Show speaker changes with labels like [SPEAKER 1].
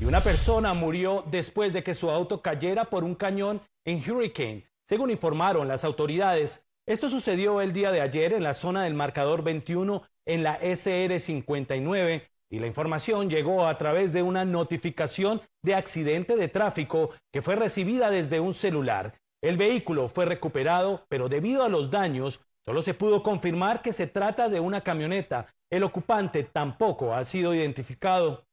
[SPEAKER 1] y una persona murió después de que su auto cayera por un cañón en Hurricane, según informaron las autoridades. Esto sucedió el día de ayer en la zona del marcador 21 en la SR59 y la información llegó a través de una notificación de accidente de tráfico que fue recibida desde un celular. El vehículo fue recuperado, pero debido a los daños, solo se pudo confirmar que se trata de una camioneta. El ocupante tampoco ha sido identificado.